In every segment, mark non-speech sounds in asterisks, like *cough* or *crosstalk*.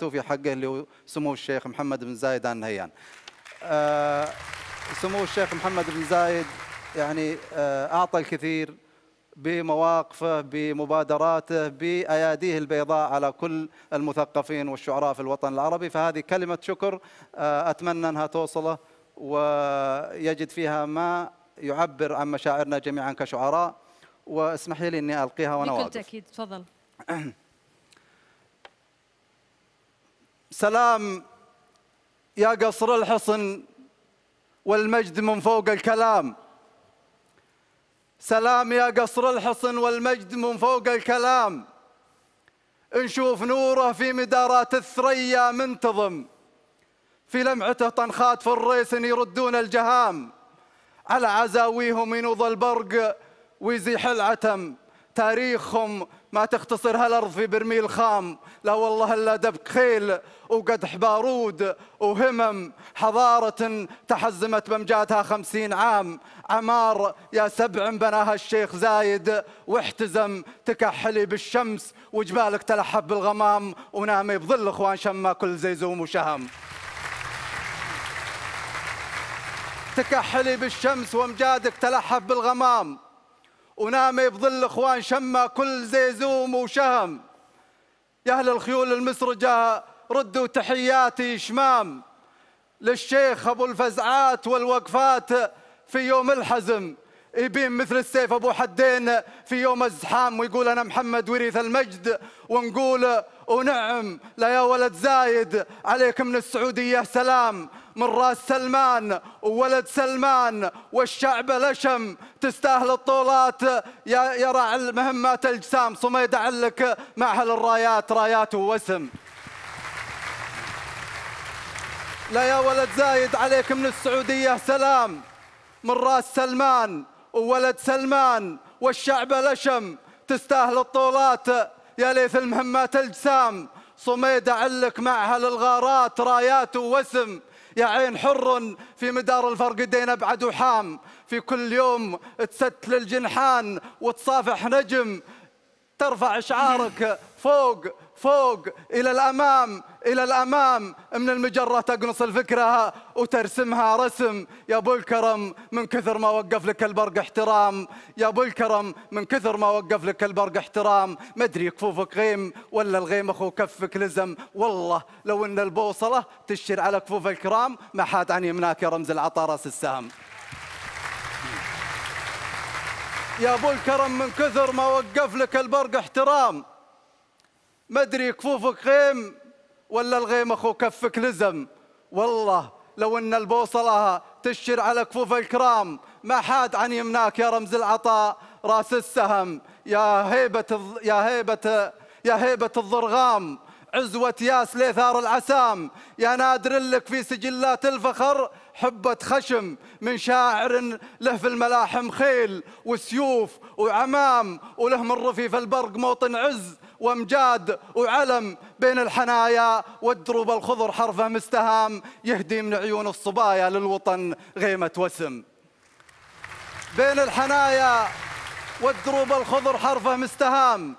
توفي حقه اللي سمو الشيخ محمد بن زايد آل نهيان آه، سمو الشيخ محمد بن زايد يعني آه، أعطى الكثير بمواقفه بمبادراته بأياديه البيضاء على كل المثقفين والشعراء في الوطن العربي فهذه كلمة شكر آه، أتمنى أنها توصله ويجد فيها ما يعبر عن مشاعرنا جميعا كشعراء واسمحي لي أني ألقيها وأنا واقف بكل تأكيد تفضل *coughs* سلام يا قصر الحصن والمجد من فوق الكلام سلام يا قصر الحصن والمجد من فوق الكلام نشوف نوره في مدارات الثريا منتظم في لمعته طنخات في الريس يردون الجهام على عزاويهم ينوض البرق ويزيح العتم تاريخهم ما تختصر هالأرض في برميل خام لا والله إلا دبك خيل وقدح بارود وهمم حضارة تحزمت بمجادها خمسين عام عمار يا سبع بناها الشيخ زايد واحتزم تكحلي بالشمس وجبالك تلحب بالغمام ونامي بظل اخوان شما كل زيزوم وشهم تكحلي بالشمس وامجادك تلحب بالغمام ونامي بظل اخوان شمى كل زيزوم وشهم يا اهل الخيول المسرجة ردوا تحياتي شمام للشيخ ابو الفزعات والوقفات في يوم الحزم يبين مثل السيف ابو حدين في يوم الزحام ويقول انا محمد وريث المجد ونقول ونعم لا يا ولد زايد عليك من السعوديه سلام من راس سلمان وولد سلمان والشعب لشم تستاهل الطولات يا يا راعي مهمات الجسام صميد علك مع اهل الرايات رايات ووسم لا يا ولد زايد عليك من السعوديه سلام من راس سلمان وولد سلمان والشعب لشم تستاهل الطولات يا ليث المهمات الجسام صميد علك معها للغارات رايات ووسم يا عين حر في مدار الفرقدين ابعد وحام في كل يوم تستل الجنحان وتصافح نجم ترفع شعارك فوق فوق إلى الأمام إلى الأمام من المجرة تقنص الفكرة وترسمها رسم يا أبو الكرم من كثر ما وقف لك البرق احترام يا أبو الكرم من كثر ما وقف لك البرق احترام مدري كفوفك غيم ولا الغيم أخو كفك لزم والله لو أن البوصلة تشير على كفوف الكرام ما حاد عن يمناك يا رمز العطارس السهم يا ابو الكرم من كثر ما وقف لك البرق احترام ما ادري كفوفك غيم ولا الغيم اخو كفك لزم والله لو ان البوصله تشر على كفوف الكرام ما حاد عن يمناك يا رمز العطاء راس السهم يا هيبه يا هيبه يا هيبه الضرغام عزوة ياس ليثار العسام يا نادر لك في سجلات الفخر حبة خشم من شاعر له في الملاحم خيل وسيوف وعمام وله من رفيف البرق موطن عز وامجاد وعلم بين الحنايا والدروب الخضر حرفه مستهام يهدي من عيون الصبايا للوطن غيمة وسم بين الحنايا والدروب الخضر حرفه مستهام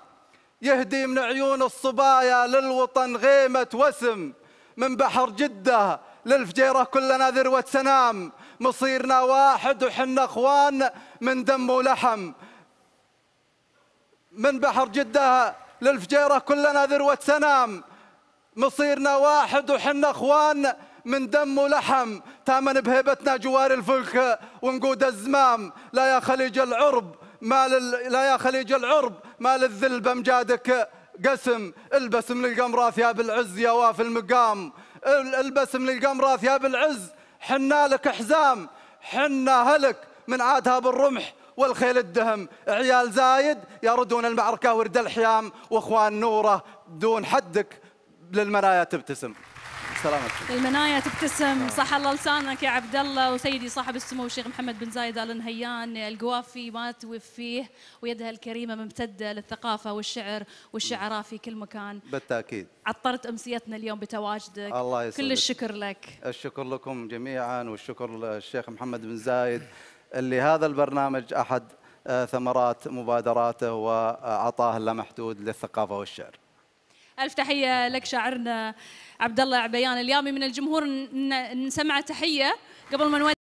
يهدي من عيون الصبايا للوطن غيمة وسم من بحر جدة للفجيرة كلنا ذروة سنام مصيرنا واحد وحنا اخوان من دم ولحم من بحر جدة للفجيرة كلنا ذروة سنام مصيرنا واحد وحنا اخوان من دم ولحم تامن بهيبتنا جوار الفلك ونقود الزمام لا يا خليج العرب ما لل... لا يا خليج العرب ما للذل بمجادك قسم البس من القمرة ثياب العز يا واف المقام البس من القمرة ثياب العز حنا لك حزام حنا هلك من عادها بالرمح والخيل الدهم عيال زايد يردون المعركة ورد الحيام واخوان نوره دون حدك للمرايا تبتسم سلامتك المنايا تبتسم آه. صح الله لسانك يا عبد الله وسيدي صاحب السمو الشيخ محمد بن زايد ال نهيان القوافي ما توفيه ويدها الكريمه ممتده للثقافه والشعر والشعراء في كل مكان بالتاكيد عطرت امسيتنا اليوم بتواجدك الله يسلمك كل الشكر لك الشكر لكم جميعا والشكر للشيخ محمد بن زايد اللي هذا البرنامج احد آه، ثمرات مبادراته وعطاه اللامحدود للثقافه والشعر ألف تحية لك شاعرنا عبد الله عبيان اليامي من الجمهور نسمع تحية قبل ما نودي